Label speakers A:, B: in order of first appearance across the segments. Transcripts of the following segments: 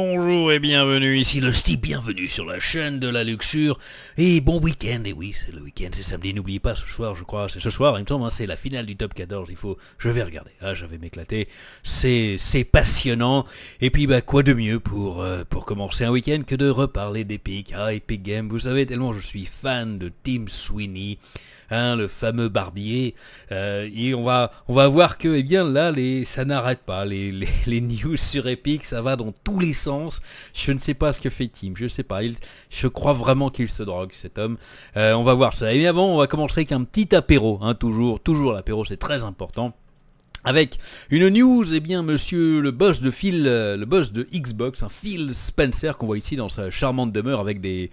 A: bonjour et bienvenue, ici le style bienvenue sur la chaîne de la luxure, et bon week-end, et oui, c'est le week-end, c'est samedi, n'oubliez pas, ce soir, je crois, c'est ce soir, il me semble, hein, c'est la finale du top 14, il faut, je vais regarder, ah, je vais m'éclater, c'est passionnant, et puis, bah, quoi de mieux pour, euh, pour commencer un week-end que de reparler d'Epic, ah, Epic game. vous savez, tellement je suis fan de Team Sweeney, Hein, le fameux barbier. Euh, et on va, on va voir que, eh bien, là, les, ça n'arrête pas. Les, news sur Epic, ça va dans tous les sens. Je ne sais pas ce que fait Tim, je ne sais pas. Il, je crois vraiment qu'il se drogue, cet homme. Euh, on va voir ça. Et bien avant, on va commencer avec un petit apéro, hein, toujours, toujours l'apéro, c'est très important. Avec une news, eh bien, monsieur le boss de Phil, euh, le boss de Xbox, un hein, Phil Spencer qu'on voit ici dans sa charmante demeure avec des,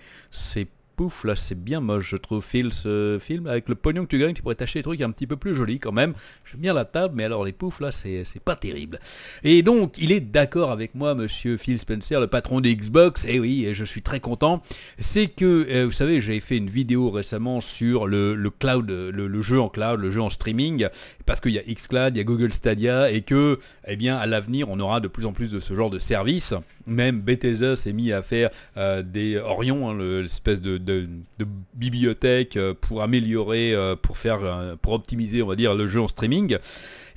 A: pouf, là c'est bien moche, je trouve, Phil, ce film. Avec le pognon que tu gagnes, tu pourrais t'acheter des trucs un petit peu plus jolis quand même. J'aime bien la table, mais alors les poufs, là, c'est pas terrible. Et donc, il est d'accord avec moi, monsieur Phil Spencer, le patron d'Xbox. Xbox, eh et oui, et je suis très content. C'est que, euh, vous savez, j'ai fait une vidéo récemment sur le, cloud, le, jeu en cloud, le jeu en streaming, parce qu'il y a Xcloud, il y a Google Stadia, et que, eh bien, à l'avenir, on aura de plus en plus de ce genre de services. Même Bethesda s'est mis à faire euh, des Orion, hein, l'espèce de, bibliothèque euh, pour améliorer, euh, pour faire, pour optimiser, on va dire, le jeu en streaming.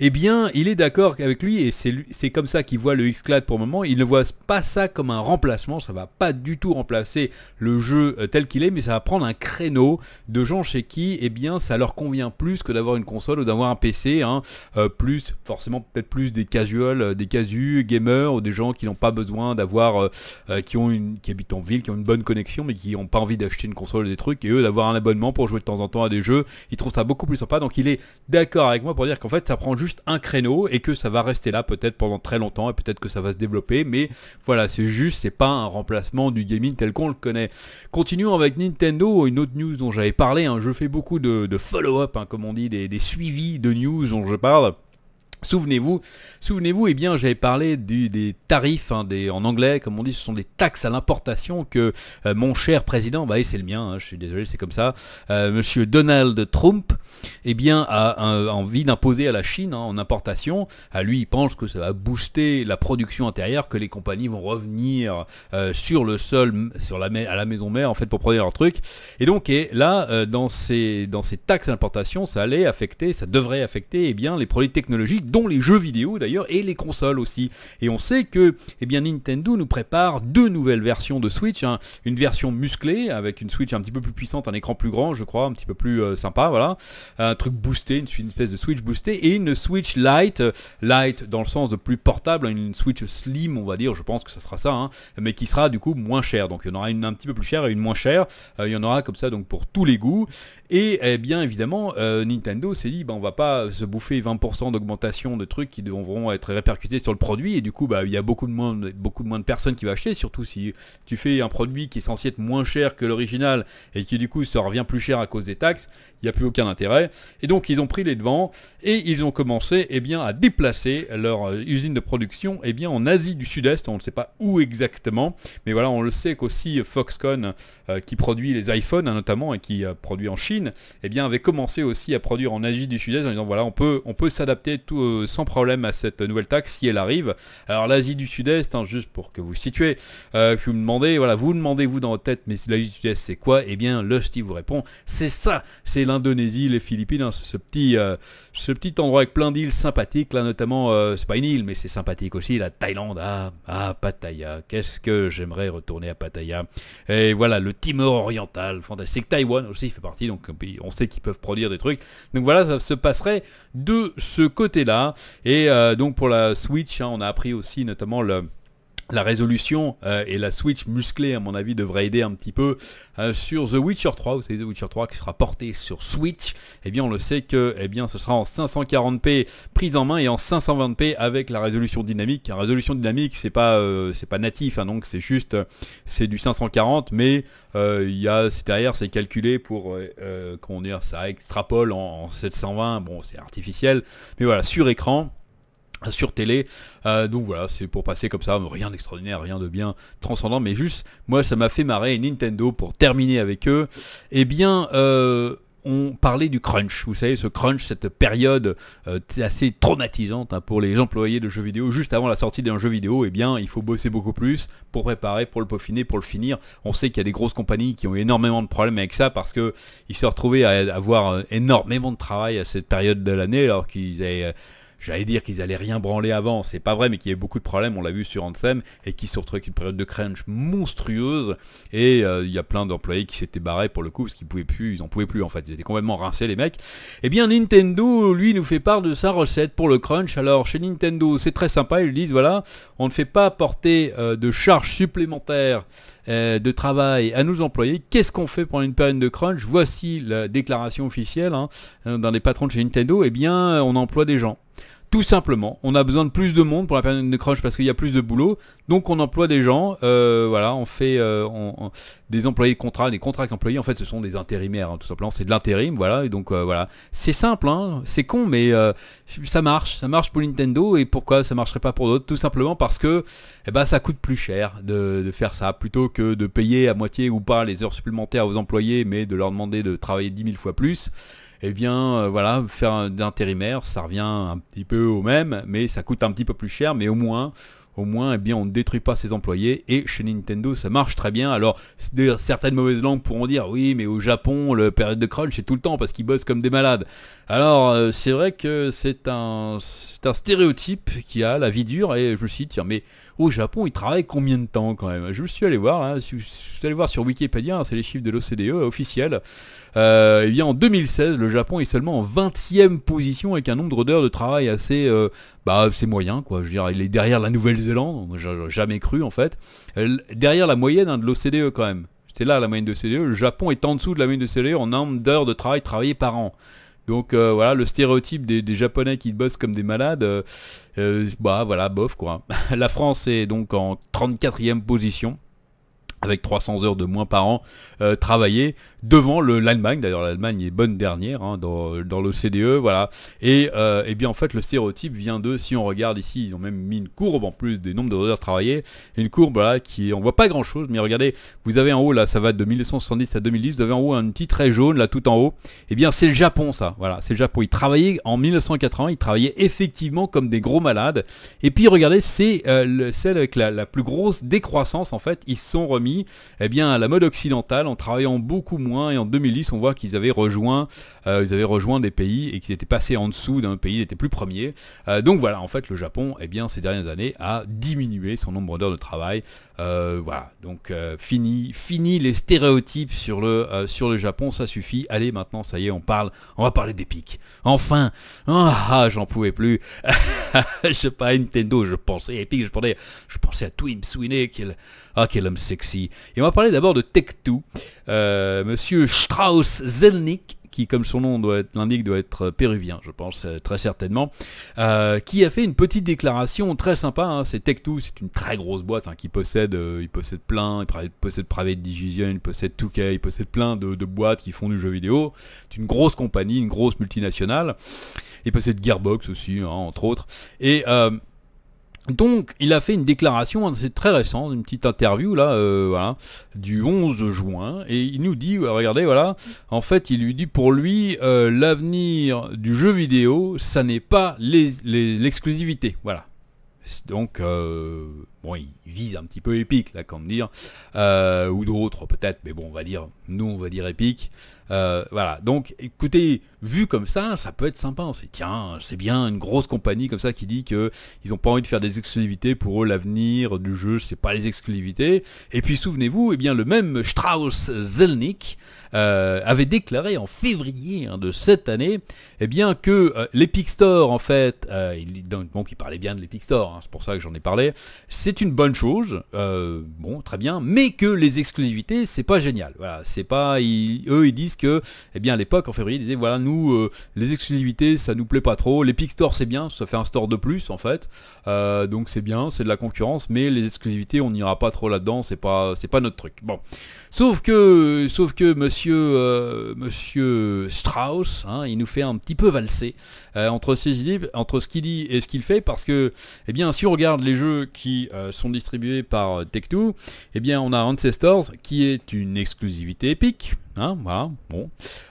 A: Eh bien, il est d'accord avec lui et c'est comme ça qu'il voit le x X-Cloud pour le moment. Il ne voit pas ça comme un remplacement. Ça va pas du tout remplacer le jeu tel qu'il est, mais ça va prendre un créneau de gens chez qui, eh bien, ça leur convient plus que d'avoir une console ou d'avoir un PC. Hein. plus, forcément, peut-être plus des casuals, des casus, gamers ou des gens qui n'ont pas besoin d'avoir euh, euh, qui ont une qui habitent en ville, qui ont une bonne connexion, mais qui ont pas envie d'acheter une console ou des trucs, et eux d'avoir un abonnement pour jouer de temps en temps à des jeux, ils trouvent ça beaucoup plus sympa. Donc il est d'accord avec moi pour dire qu'en fait ça prend juste un créneau et que ça va rester là peut-être pendant très longtemps et peut-être que ça va se développer, mais voilà, c'est juste, c'est pas un remplacement du gaming tel qu'on le connaît. Continuons avec Nintendo, une autre news dont j'avais parlé, hein, je fais beaucoup de, follow-up, hein, comme on dit, des suivis de news dont je parle. Souvenez-vous, souvenez-vous, eh bien, j'avais parlé des tarifs, hein, en anglais, comme on dit, ce sont des taxes à l'importation que euh, mon cher président, bah, c'est le mien, hein, je suis désolé, c'est comme ça, euh, Monsieur Donald Trump, eh bien, a, envie d'imposer à la Chine hein, en importation. À lui, il pense que ça va booster la production intérieure, que les compagnies vont revenir euh, sur le sol, sur la, à la maison mère, en fait, pour produire leur truc. Et donc, là, dans ces, dans ces taxes à l'importation, ça allait affecter, ça devrait affecter, eh bien, les produits technologiques dont les jeux vidéo d'ailleurs et les consoles aussi. Et on sait que eh bien, Nintendo nous prépare deux nouvelles versions de Switch, hein. une version musclée avec une Switch un petit peu plus puissante, un écran plus grand je crois, un petit peu plus euh, sympa, voilà, un truc boosté, une, espèce de Switch boosté et une Switch Light euh, Light dans le sens de plus portable, hein, une Switch Slim on va dire, je pense que ça sera ça, hein, mais qui sera du coup moins cher. Donc il y en aura une un petit peu plus chère et une moins chère, euh, il y en aura comme ça donc pour tous les goûts. Et eh bien évidemment Nintendo s'est dit, on ben, on va pas se bouffer 20% d'augmentation de trucs qui devront être répercutés sur le produit et du coup bah il y a beaucoup de moins beaucoup de moins de personnes qui vont acheter, surtout si tu fais un produit qui est censé être moins cher que l'original et qui du coup se revient plus cher à cause des taxes, il n'y a plus aucun intérêt. Et donc ils ont pris les devants et ils ont commencé eh bien, à déplacer leur euh, usine de production eh bien, en Asie du Sud-Est, on ne sait pas où exactement, mais voilà, on le sait qu'aussi euh, Foxconn euh, qui produit les iPhones hein, notamment et qui produit en Chine, eh bien avait commencé aussi à produire en Asie du Sud-Est en disant voilà on peut on peut s'adapter tout euh, sans problème à cette nouvelle taxe si elle arrive. Alors l'Asie du Sud-Est, hein, juste pour que vous situez, euh, vous me demandez, voilà, vous demandez-vous dans votre tête, mais l'Asie du Sud-Est c'est quoi Eh bien Lusty vous répond, c'est ça, c'est l'Indonésie, les Philippines, hein, ce, petit, euh, ce petit endroit avec plein d'îles sympathiques, là notamment, euh, c'est pas une île, mais c'est sympathique aussi, la Thaïlande, ah, ah Pattaya, qu'est-ce que j'aimerais retourner à Pattaya. Et voilà, le Timor oriental, fantastique, Taïwan aussi fait partie, donc on sait qu'ils peuvent produire des trucs. Donc voilà, ça se passerait de ce côté-là. Et euh, donc pour la Switch, hein, on a appris aussi notamment le la résolution euh, et la Switch musclée, à mon avis, devrait aider un petit peu euh, sur The Witcher 3. Vous savez, The Witcher 3 qui sera porté sur Switch. Eh bien, on le sait que eh bien, ce sera en 540p prise en main et en 520p avec la résolution dynamique. La résolution dynamique, c'est pas, euh, c'est pas natif, hein, donc c'est juste, c'est du 540, mais il y a, derrière, c'est calculé pour, comment dire, ça extrapole en 720. Bon, c'est artificiel, mais voilà, sur écran sur télé. Euh, donc voilà, c'est pour passer comme ça, rien d'extraordinaire, rien de bien transcendant, mais juste, moi ça m'a fait marrer Nintendo pour terminer avec eux. Eh bien, euh, on parlait du crunch, vous savez, ce crunch, cette période euh, assez traumatisante hein, pour les employés de jeux vidéo, juste avant la sortie d'un jeu vidéo, et eh bien, il faut bosser beaucoup plus pour préparer, pour le peaufiner, pour le finir. On sait qu'il y a des grosses compagnies qui ont énormément de problèmes avec ça parce que qu'ils se retrouvaient à avoir énormément de travail à cette période de l'année alors qu'ils avaient j'allais dire qu'ils allaient rien branler avant, c'est pas vrai, mais qu'il y avait beaucoup de problèmes, on l'a vu sur Anthem, et qu'ils se retrouvaient avec une période de crunch monstrueuse, et euh, il y a plein d'employés qui s'étaient barrés pour le coup, parce qu'ils pouvaient plus, ils en pouvaient plus en fait, ils étaient complètement rincés les mecs. Eh bien Nintendo, lui, nous fait part de sa recette pour le crunch, alors chez Nintendo, c'est très sympa, ils disent, voilà, on ne fait pas apporter euh, de charges supplémentaires euh, de travail à nos employés, qu'est-ce qu'on fait pendant une période de crunch Voici la déclaration officielle hein, d'un des patrons de chez Nintendo, eh bien on emploie des gens. Tout simplement, on a besoin de plus de monde pour la période de crunch parce qu'il y a plus de boulot. Donc on emploie des gens, euh, voilà, on fait euh, des employés de contrat, des contrats employés. En fait, ce sont des intérimaires, hein, tout simplement. C'est de l'intérim, voilà. Et donc euh, voilà, c'est simple, hein. c'est con, mais ça marche, ça marche pour Nintendo. Et pourquoi ça marcherait pas pour d'autres Tout simplement parce que, eh ben, ça coûte plus cher de, de, faire ça plutôt que de payer à moitié ou pas les heures supplémentaires aux employés, mais de leur demander de travailler 10 000 fois plus eh bien euh, voilà, faire d'intérimaire, ça revient un petit peu au même, mais ça coûte un petit peu plus cher, mais au moins au moins, eh bien, on ne détruit pas ses employés. Et chez Nintendo, ça marche très bien. Alors, certaines mauvaises langues pourront dire, oui, mais au Japon, le période de crunch, c'est tout le temps parce qu'ils bossent comme des malades. Alors, euh, c'est vrai que c'est un, un stéréotype qui a la vie dure. Et je me suis tiens, mais au Japon, ils travaillent combien de temps quand même Je me suis allé voir, hein, voir sur Wikipédia, hein, c'est les chiffres de l'OCDE officiels. et euh, eh bien en 2016, le Japon est seulement en 20e position avec un nombre d'heures de travail assez, euh, bah, moyen, quoi. Je veux dire, il est derrière la Nouvelle-Zélande, jamais cru en fait. Derrière la moyenne hein, de l'OCDE quand même. C'était là la moyenne de l'OCDE. Le Japon est en dessous de la moyenne de l'OCDE en nombre d'heures de travail travaillées par an. Donc euh, voilà, le stéréotype des, Japonais qui bossent comme des malades, euh, euh, bah voilà, bof quoi. La France est donc en 34e position avec 300 heures de moins par an travaillées devant l'Allemagne. D'ailleurs, l'Allemagne est bonne dernière hein, dans, dans l'OCDE, voilà. Et, euh, et, bien en fait, le stéréotype vient de, si on regarde ici, ils ont même mis une courbe en plus des nombres heures travaillées, une courbe là qui, on voit pas grand chose, mais regardez, vous avez en haut là, ça va de 1970 à 2010, vous avez en haut un petit trait jaune là tout en haut. Et eh bien c'est le Japon ça, voilà, c'est le Japon. Ils travaillaient en 1980, ils travaillaient effectivement comme des gros malades. Et puis regardez, c'est euh, celle avec la, plus grosse décroissance en fait, ils sont remis eh bien, à la mode occidentale en travaillant beaucoup moins et en 2010, on voit qu'ils avaient rejoint, euh, ils avaient rejoint des pays et qu'ils étaient passés en dessous d'un pays, ils étaient plus premier. Euh, donc voilà, en fait, le Japon, eh bien, ces dernières années, a diminué son nombre d'heures de travail euh, voilà, donc euh, fini, fini les stéréotypes sur le, euh, sur le Japon, ça suffit. Allez, maintenant, ça y est, on parle, on va parler des Enfin, ah, ah, j'en pouvais plus. je sais pas, Nintendo, je pensais Epic, je pensais, je pensais à Twin Sweeney, quel, ah, quel homme sexy. Et on va parler d'abord de Tech2. Euh, monsieur Strauss Zelnick qui, comme son nom l'indique, doit être péruvien, je pense euh, très certainement, euh, qui a fait une petite déclaration très sympa. Hein. C'est Tech2, c'est une très grosse boîte hein, qui possède, euh, il possède plein, il possède Private Division, il possède 2K, il possède plein de, boîtes qui font du jeu vidéo. C'est une grosse compagnie, une grosse multinationale. Il possède Gearbox aussi, hein, entre autres. Et donc, il a fait une déclaration, hein, c'est très récent, une petite interview là, euh, du 11 juin, et il nous dit, euh, regardez, voilà, en fait, il lui dit pour lui, euh, l'avenir du jeu vidéo, ça n'est pas l'exclusivité, voilà. Donc, euh, Bon, ils visent un petit peu épique, là, quand dire, euh, ou d'autres peut-être, mais bon, on va dire, nous, on va dire épique. Euh, voilà, donc, écoutez, vu comme ça, ça peut être sympa. On se tiens, c'est bien une grosse compagnie comme ça qui dit qu'ils n'ont pas envie de faire des exclusivités pour eux, l'avenir du jeu, c'est pas les exclusivités. Et puis, souvenez-vous, eh bien, le même Strauss Zelnick euh, avait déclaré en février hein, de cette année, eh bien, que l'Epic Store, en fait, il, donc, bon, il parlait bien de l'Epic Store, hein, c'est pour ça que j'en ai parlé, c'est une bonne chose, euh, bon très bien, mais que les exclusivités c'est pas génial. Voilà, c'est pas eux ils disent que et eh bien à l'époque en février ils disaient voilà nous euh, les exclusivités ça nous plaît pas trop, l'Epic Store c'est bien, ça fait un store de plus en fait, euh, donc c'est bien, c'est de la concurrence, mais les exclusivités on n'ira pas trop là-dedans, c'est pas c'est pas notre truc. Bon, sauf que sauf que Monsieur Monsieur Strauss, hein, il nous fait un petit peu valser entre ses entre ce qu'il dit et ce qu'il fait parce que eh bien si on regarde les jeux qui euh, sont distribués par euh, Tech2, eh bien on a Ancestors qui est une exclusivité épique Hein, bah,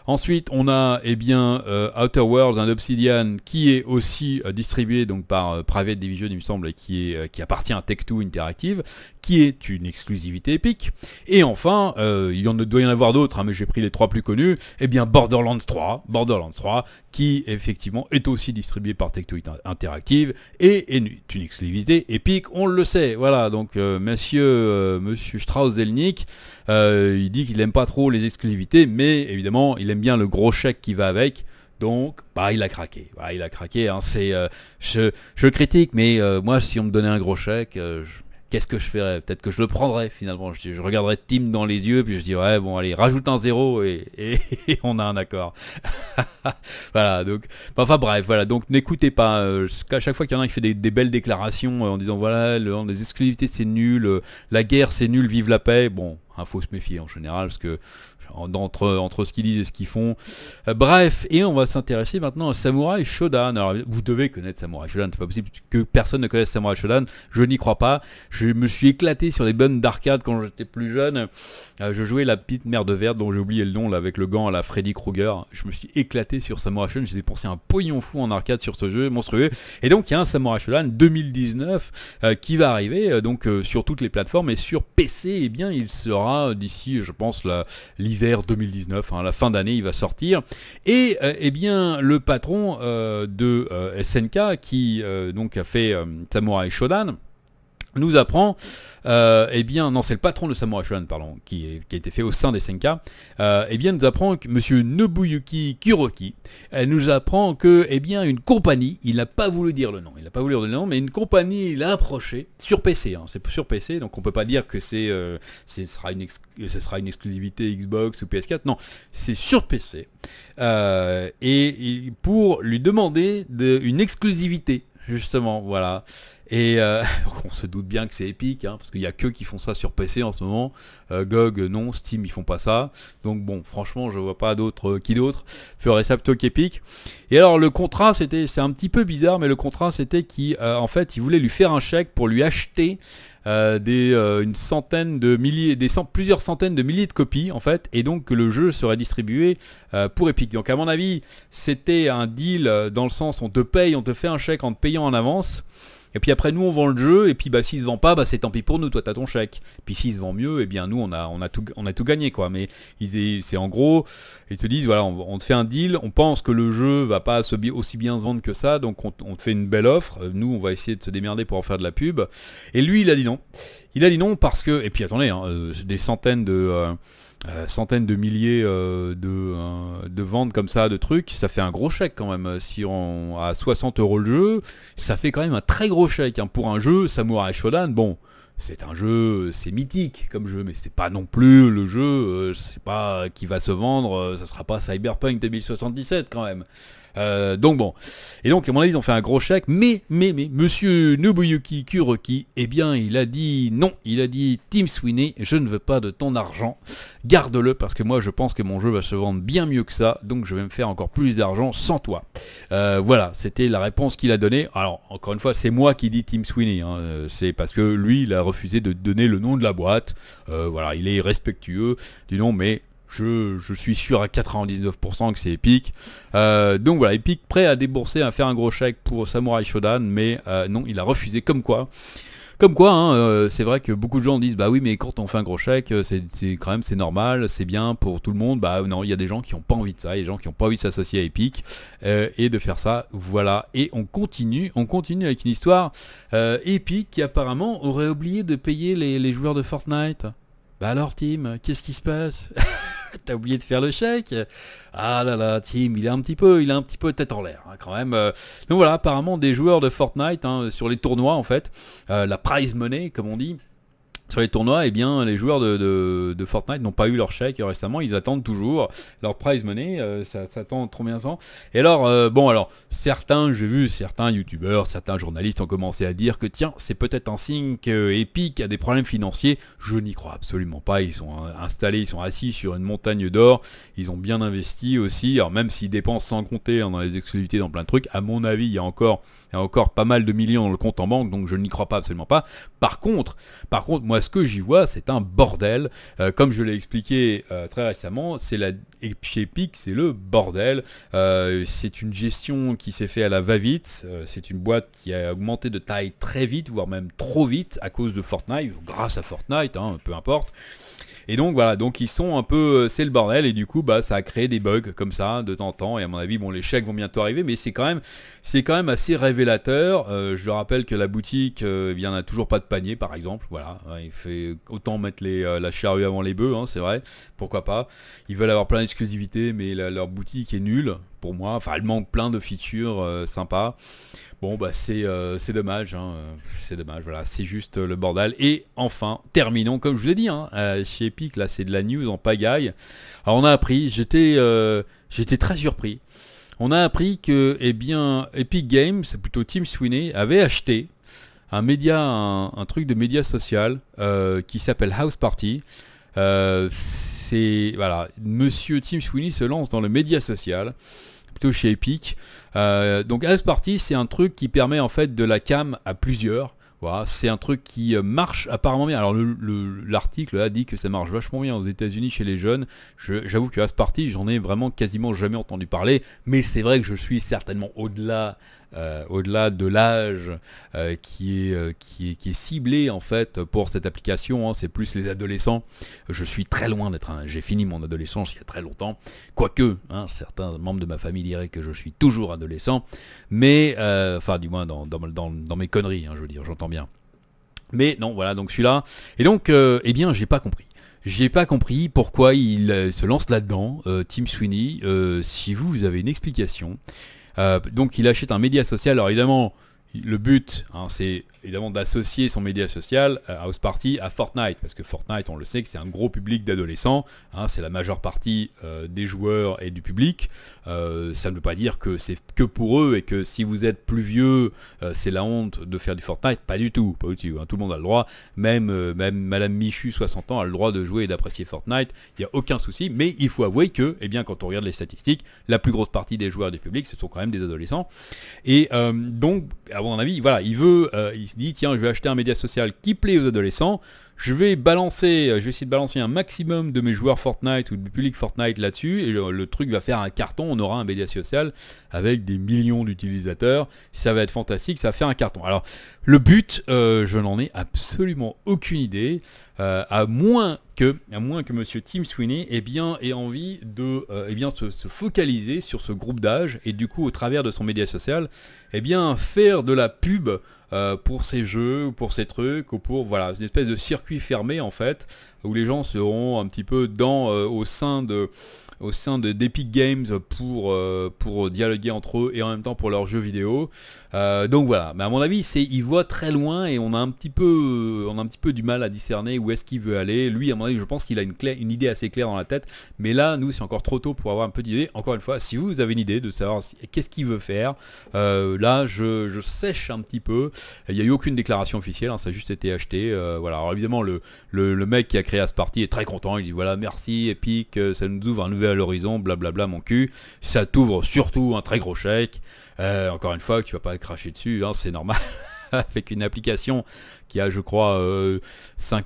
A: Ensuite, on a eh bien euh, Outer Worlds, un Obsidian qui est aussi euh, distribué donc par euh, Private Division, il me semble, qui, est, qui appartient à Tech2 Interactive, qui est une exclusivité épique. Et enfin, il y en doit y en avoir d'autres, hein, mais j'ai pris les trois plus connus. Eh bien, Borderlands 3, Borderlands 3, qui effectivement est aussi distribué par Tech2 Interactive et est une exclusivité épique. On le sait, voilà. Donc, Monsieur Monsieur Strauss-Zelnick euh, il dit qu'il n'aime pas trop les exclusivités, mais évidemment, il aime bien le gros chèque qui va avec. Donc, bah, il a craqué. Bah, il a craqué. Hein. C'est, euh, je, critique, mais euh, moi, si on me donnait un gros chèque, qu'est-ce que je ferais Peut-être que je le prendrais finalement. Je, regarderais Tim dans les yeux, puis je dirais, bon allez, rajoute un zéro et, on a un accord. voilà, donc, enfin bref, voilà, donc n'écoutez pas. à chaque fois qu'il y en a qui fait des, belles déclarations en disant, voilà, les exclusivités c'est nul, la guerre c'est nul, vive la paix, bon, il hein, faut se méfier en général parce que entre, entre ce qu'ils disent et ce qu'ils font. Euh, bref, et on va s'intéresser maintenant à Samurai Shodan. Alors, vous devez connaître Samurai Shodan, c'est pas possible que personne ne connaisse Samurai Shodan. Je n'y crois pas. Je me suis éclaté sur les bonnes d'arcade quand j'étais plus jeune. Euh, je jouais la petite merde verte dont j'ai oublié le nom, là, avec le gant à la Freddy Krueger. Je me suis éclaté sur Samurai Shodan. J'ai dépensé un pognon fou en arcade sur ce jeu monstrueux. Et donc, il y a un Samurai Shodan 2019 euh, qui va arriver donc sur toutes les plateformes et sur PC. Et eh bien, il sera d'ici, je pense, l'hiver 2019, hein, la fin d'année, il va sortir. Et euh, eh bien, le patron euh, de euh, SNK, qui donc a fait Samurai Shodan, nous apprend, euh, eh bien, non, c'est le patron de Samurai Shodan, pardon, qui, a été fait au sein des Senka, euh, eh bien, nous apprend que Monsieur Nobuyuki Kuroki, euh, nous apprend que, eh bien, une compagnie, il n'a pas voulu dire le nom, il n'a pas voulu dire le nom, mais une compagnie l'a approché sur PC, hein, c'est sur PC, donc on peut pas dire que c'est, euh, ce sera une, exclusivité Xbox ou PS4, non, c'est sur PC, euh, et, pour lui demander une exclusivité, justement, voilà. Et euh, on se doute bien que c'est épique, hein, parce qu'il n'y a que qui font ça sur PC en ce moment. GOG, euh, non, Steam, ils font pas ça. Donc bon, franchement, je vois pas euh, qui d'autre ferait ça plutôt qu'Epic Et alors le contrat, c'était, c'est un petit peu bizarre, mais le contrat, c'était qu'en fait, il voulait lui faire un chèque pour lui acheter des, une centaine de milliers, plusieurs centaines de milliers de copies en fait, et donc que le jeu serait distribué pour Epic. Donc à mon avis, c'était un deal dans le sens on te paye, on te fait un chèque en te payant en avance. Et puis après, nous, on vend le jeu, et puis bah, s'il se vend pas, bah, c'est tant pis pour nous, toi, t'as ton chèque. Puis s'il se vend mieux, et eh bien nous, on a, on a, tout, on a tout gagné, quoi. Mais c'est en gros, ils te disent, voilà, on, te fait un deal, on pense que le jeu va pas aussi bien se vendre que ça, donc on, te fait une belle offre, euh, nous, on va essayer de se démerder pour en faire de la pub. Et lui, il a dit non. Il a dit non parce que, et puis attendez, hein, euh, des centaines de... Euh, euh, centaines de milliers euh, de, euh, de, ventes comme ça, de trucs, ça fait un gros chèque quand même. Si on a 60 euros le jeu, ça fait quand même un très gros chèque. Hein. Pour un jeu, Samurai Shodan, bon, c'est un jeu, c'est mythique comme jeu, mais c'est pas non plus le jeu, c'est pas qui va se vendre, ça sera pas Cyberpunk 2077 quand même. Euh, donc bon. Et donc, à mon avis, on ont fait un gros chèque. Mais, mais, mais, monsieur Nobuyuki Kuroki, eh bien, il a dit non. Il a dit Tim Sweeney, je ne veux pas de ton argent. Garde-le parce que moi, je pense que mon jeu va se vendre bien mieux que ça. Donc, je vais me faire encore plus d'argent sans toi. Euh, voilà, c'était la réponse qu'il a donnée. Alors, encore une fois, c'est moi qui dis Tim Sweeney. Hein. Euh, c'est parce que lui, il a refusé de donner le nom de la boîte. voilà, il est respectueux du nom, mais je, suis sûr à 99% que c'est Epic. Euh, donc voilà, Epic prêt à débourser, à faire un gros chèque pour Samurai Shodan, mais euh, non, il a refusé comme quoi. Comme quoi, hein, euh, c'est vrai que beaucoup de gens disent bah oui mais quand on fait un gros chèque, c'est quand même c'est normal, c'est bien pour tout le monde. Bah non, il y a des gens qui n'ont pas envie de ça, il y a des gens qui n'ont pas envie de s'associer à Epic et de faire ça. Voilà. Et on continue, on continue avec une histoire Epic qui apparemment aurait oublié de payer les, joueurs de Fortnite. Bah alors team, qu'est-ce qui se passe t'as oublié de faire le chèque. Ah là là, Tim, il est un petit peu, il a un petit peu tête en l'air hein, quand même. Euh, donc voilà, apparemment des joueurs de Fortnite hein, sur les tournois en fait, euh, la prize money comme on dit sur les tournois, eh bien, les joueurs de, Fortnite n'ont pas eu leur chèque récemment. Ils attendent toujours leur prize money. Euh, ça, attend trop bien de temps. Et alors, euh, bon, alors, certains, j'ai vu certains youtubeurs, certains journalistes ont commencé à dire que tiens, c'est peut-être un signe épique a des problèmes financiers. Je n'y crois absolument pas. Ils sont euh, installés, ils sont assis sur une montagne d'or. Ils ont bien investi aussi. Alors, même s'ils dépensent sans compter hein, dans les exclusivités, dans plein de trucs, à mon avis, il y a encore, il y a encore pas mal de millions dans le compte en banque. Donc, je n'y crois pas absolument pas. Par contre, par contre, moi, ce que j'y vois, c'est un bordel. Euh, comme je l'ai expliqué euh, très récemment, c'est la chez Epic, c'est le bordel. Euh, c'est une gestion qui s'est fait à la va-vite. c'est une boîte qui a augmenté de taille très vite, voire même trop vite, à cause de Fortnite, grâce à Fortnite, hein, peu importe. Et donc voilà, donc ils sont un peu, euh, c'est le bordel et du coup bah ça a créé des bugs comme ça de temps en temps. Et à mon avis, bon les chèques vont bientôt arriver, mais c'est quand même, c'est quand même assez révélateur. Euh, je rappelle que la boutique, il n'y en a toujours pas de panier par exemple. Voilà, il fait autant mettre les, euh, la charrue avant les bœufs, hein, c'est vrai. Pourquoi pas Ils veulent avoir plein d'exclusivités, mais leur boutique est nulle pour moi. Enfin, elle manque plein de features sympas. Bon bah c'est euh, dommage, hein, euh, c'est dommage, voilà, c'est juste euh, le bordel. Et enfin, terminons, comme je vous ai dit, hein, chez Epic, là c'est de la news en pagaille. Alors on a appris, j'étais j'étais très surpris. On a appris que eh bien, Epic Games, plutôt Tim Sweeney, avait acheté un média, un, truc de média social qui s'appelle House Party. c'est voilà, Monsieur Tim Sweeney se lance dans le média social chez Epic. Euh, donc donc As Party, c'est un truc qui permet en fait de la cam à plusieurs. Voilà, c'est un truc qui euh, marche apparemment bien. Alors l'article a dit que ça marche vachement bien aux États-Unis chez les jeunes. J'avoue que à ce j'en ai vraiment quasiment jamais entendu parler, mais c'est vrai que je suis certainement au-delà euh, au-delà de l'âge euh, euh, qui, est, qui, ciblé en fait pour cette application, hein, c'est plus les adolescents. Je suis très loin d'être un... J'ai fini mon adolescence il y a très longtemps, quoique hein, certains membres de ma famille diraient que je suis toujours adolescent, mais, enfin du moins dans, mes conneries, hein, je veux dire, j'entends bien. Mais non, voilà, donc celui-là. Et donc, eh bien, j'ai pas compris. J'ai pas compris pourquoi il se lance là-dedans, Tim Sweeney. si vous, vous avez une explication, euh, donc il achète un média social. Alors évidemment, le but, hein, c'est évidemment d'associer son média social à euh, House Party à Fortnite, parce que Fortnite, on le sait, que c'est un gros public d'adolescents, hein, c'est la majeure partie euh, des joueurs et du public. Euh, ça ne veut pas dire que c'est que pour eux et que si vous êtes plus vieux, c'est la honte de faire du Fortnite. Pas du tout, pas du tout. Hein. tout le monde a le droit, même même Madame Michu, 60 ans, a le droit de jouer et d'apprécier Fortnite. Il n'y a aucun souci, mais il faut avouer que, eh bien, quand on regarde les statistiques, la plus grosse partie des joueurs du public, ce sont quand même des adolescents. Et donc, mon avis, voilà, il veut, euh, il se dit, tiens, je vais acheter un média social qui plaît aux adolescents, je vais balancer, euh, je vais essayer de balancer un maximum de mes joueurs Fortnite ou du public Fortnite là-dessus, et le, truc va faire un carton, on aura un média social avec des millions d'utilisateurs, ça va être fantastique, ça va faire un carton. Alors, le but, euh, je n'en ai absolument aucune idée, euh, à moins que, à moins que Monsieur Tim Sweeney bien, ait envie de bien, se, focaliser sur ce groupe d'âge, et du coup, au travers de son média social, eh bien, faire de la pub euh, pour ces jeux, pour ces trucs, ou pour voilà, une espèce de circuit fermé en fait, où les gens seront un petit peu dans, euh, au sein de au sein de d'Epic Games pour, euh, pour dialoguer entre eux et en même temps pour leurs jeux vidéo. Euh, donc voilà, mais à mon avis, il voit très loin et on a un petit peu euh, on a un petit peu du mal à discerner où est-ce qu'il veut aller. Lui, à mon avis, je pense qu'il a une, clé, une idée assez claire dans la tête, mais là, nous, c'est encore trop tôt pour avoir un peu d'idée. Encore une fois, si vous avez une idée de savoir qu'est-ce qu'il veut faire, là, je, sèche un petit peu. Il n'y a eu aucune déclaration officielle, hein. ça a juste été acheté. voilà, alors évidemment, le, le, le, mec qui a créé Asparty est très content, il dit voilà, merci Epic, ça nous ouvre un nouvel à l'horizon, blablabla mon cul. Ça t'ouvre surtout un très gros chèque. Euh, encore une fois, tu vas pas cracher dessus, hein, c'est normal. avec une application qui a je crois 5 euh,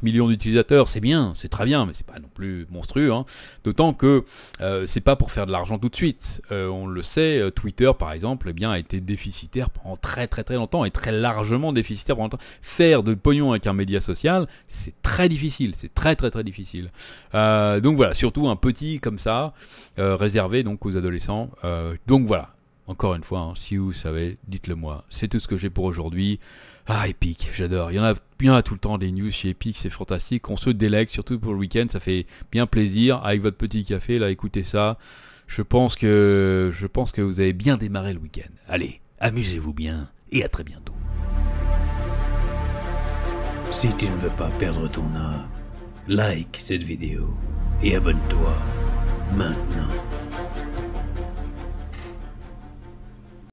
A: millions d'utilisateurs, c'est bien, c'est très bien, mais c'est pas non plus monstrueux. Hein. D'autant que euh, c'est pas pour faire de l'argent tout de suite. Euh, on le sait, Twitter par exemple eh bien, a été déficitaire pendant très très très longtemps et très largement déficitaire pendant longtemps. Faire de pognon avec un média social, c'est très difficile, c'est très très très difficile. donc voilà, surtout un petit comme ça, réservé donc aux adolescents. donc voilà, encore une fois, hein, si vous savez, dites-le moi. C'est tout ce que j'ai pour aujourd'hui. Ah, Epic, j'adore. Il, y, en a, bien tout le temps des news chez Epic, c'est fantastique. On se délecte, surtout pour le week-end, ça fait bien plaisir. Avec votre petit café, là, écoutez ça. Je pense que, je pense que vous avez bien démarré le week-end. Allez, amusez-vous bien et à très bientôt. Si tu ne veux pas perdre ton âme, like cette vidéo et abonne-toi maintenant.